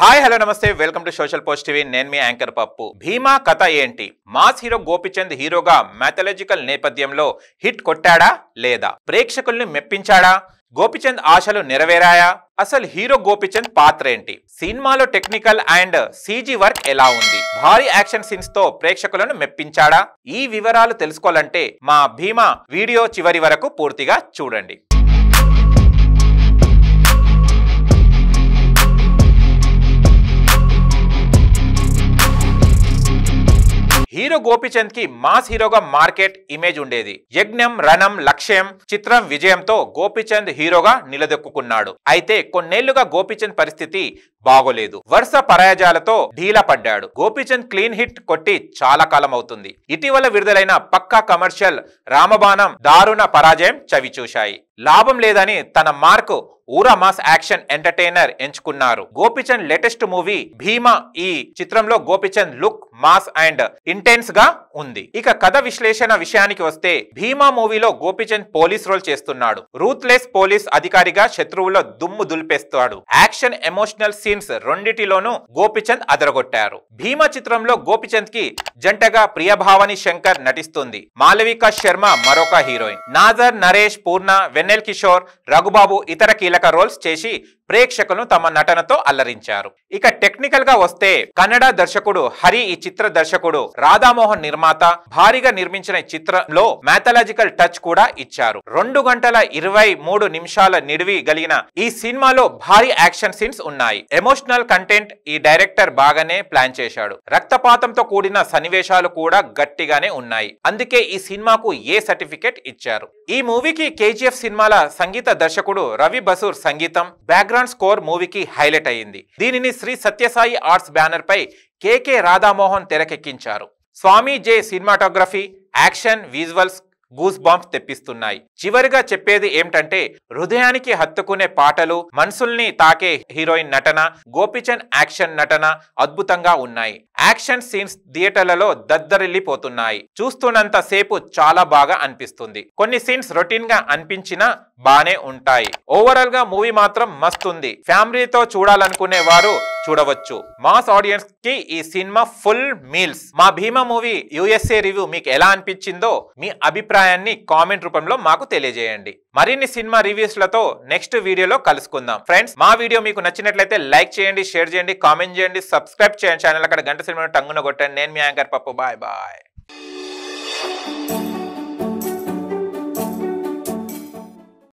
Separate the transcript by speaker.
Speaker 1: hi hello నమస్తే welcome to Social Post TV నేను మీ యాంకర్ పప్పు భీమా కథ ఏంటి మాస్ హీరో గోపిచంద్ హీరోగా మ్యాథలాజికల్ నేపథ్యంలో హిట్ కొట్టాడా లేదా ప్రేక్షకుల్ని మెప్పించాడా గోపిచంద్ ఆశలు నెరవేరాయా అసలు హీరో గోపిచంద్ పాత్ర ఏంటి సినిమాలో టెక్నికల్ అండ్ సీజీ వర్క్ ఎలా ఉంది భారీ యాక్షన్ సీన్స్ తో ప్రేక్షకులను మెప్పించాడా ఈ వివరాలు తెలుసుకోవాలంటే మా భీమా వీడియో చివరి వరకు పూర్తిగా చూడండి హీరో గోపిచంద్ కి మాస్ హీరోగా మార్కెట్ ఇమేజ్ ఉండేది యజ్ఞం రణం లక్ష్యం చిత్రం విజయంతో గోపిచంద్ హీరోగా నిలదొక్కున్నాడు అయితే కొన్నేళ్లుగా గోపిచంద్ పరిస్థితి బాగోలేదు వరుస పరాజయాలతో ఢీలా పడ్డాడు గోపిచంద్ క్లీన్ హిట్ కొట్టి చాలా కాలం అవుతుంది ఇటీవల విడుదలైన పక్కా కమర్షియల్ రామబాణం దారుణ పరాజయం చవిచూశాయి లాభం లేదని తన మార్క్ ఊరా మాస్ యాక్షన్ ఎంటర్టైనర్ ఎంచుకున్నారు గోపిచంద్ లేటెస్ట్ మూవీ భీమా ఈ చిత్రంలో Gopichand look mass and intense గా ఉంది ఇక కథ విశ్లేషణ విషయానికి వస్తే భీమా మూవీలో గోపిచంద్ పోలీస్ రోల్ చేస్తున్నాడు రూత్లెస్ పోలీస్ అధికారిగా శత్రువులో దుమ్ము దులిపేస్తాడు యాక్షన్ ఎమోషనల్ సీన్స్ రెండిటిలోనూ గోపిచంద్ అదరగొట్టారు భీమా చిత్రంలో గోపిచంద్ కి జంటగా ప్రియభావని శంకర్ నటిస్తుంది మాలవిక శర్మ మరొక హీరోయిన్ నాజర్ నరేష్ పూర్ణ వెన్నెల్ కిషోర్ రఘుబాబు ఇతర కీలక కీలక రోల్స్ చేసి ప్రేక్షకులను తమ నటనతో అల్లరించారు ఇక టెక్నికల్ గా వస్తే కన్నడ దర్శకుడు హరి ఈ చిత్ర దర్శకుడు రాధామోహన్ నిర్మాత భారీగా నిర్మించిన చిత్రంలో మ్యాథలాజికల్ టచ్ కూడా ఇచ్చారు రెండు గంటల ఇరవై మూడు నిమిషాల నిడివి గలిగిన ఈ సినిమాలో భారీ యాక్షన్ సీన్స్ ఉన్నాయి ఎమోషనల్ కంటెంట్ ఈ డైరెక్టర్ బాగానే ప్లాన్ చేశాడు రక్తపాతంతో కూడిన సన్నివేశాలు కూడా గట్టిగానే ఉన్నాయి అందుకే ఈ సినిమాకు ఏ సర్టిఫికేట్ ఇచ్చారు ఈ మూవీకి కేజీఎఫ్ సినిమాల సంగీత దర్శకుడు రవి బసూర్ సంగీతం బ్యాక్గ్రౌండ్ మోహన్ స్కోర్ మూవీకి హైలైట్ అయింది దీనిని శ్రీ సత్యసాయి ఆర్ట్స్ బ్యానర్ పై కేకే రాధామోహన్ తెరకెక్కించారు Swamy J cinematography action visuals goose bump తెప్పిస్తున్నాయి చివరిగా చెప్పేది ఏమిటంటే హృదయానికి హత్తుకునే పాటలు మనసుల్ని తాకే హీరోయిన్ నటన గోపిచంద్ యాక్షన్ నటన అద్భుతంగా ఉన్నాయి యాక్షన్ సీన్స్ థియేటర్లలో దద్దరిల్లిపోతున్నాయి చూస్తున్నంత సేపు చాలా బాగా అనిపిస్తుంది కొన్ని సీన్స్ రొటీన్ గా అనిపించినా బానే ఉంటాయి ఓవరాల్ గా మూవీ మాత్రం మస్తుంది ఫ్యామిలీతో చూడాలనుకునే వారు చూడవచ్చు మాస్ ఆడియన్స్ కి ఈ సినిమా ఫుల్ మీల్స్ మా భీమా మూవీ యుఎస్ఏ రివ్యూ మీకు ఎలా అనిపించిందో మీ అభిప్రాయాన్ని కామెంట్ రూపంలో మాకు తెలియజేయండి మరిన్ని సినిమా రివ్యూస్ లతో నెక్స్ట్ వీడియోలో కలుసుకుందాం ఫ్రెండ్స్ మా వీడియో మీకు నచ్చినట్లయితే లైక్ చేయండి షేర్ చేయండి కామెంట్ చేయండి సబ్స్క్రైబ్ చేయండి ఛానల్ అక్కడ గంట సినిమా టంగున కొట్టండి నేను మీ యాంకర్ పప్పు బాయ్ బాయ్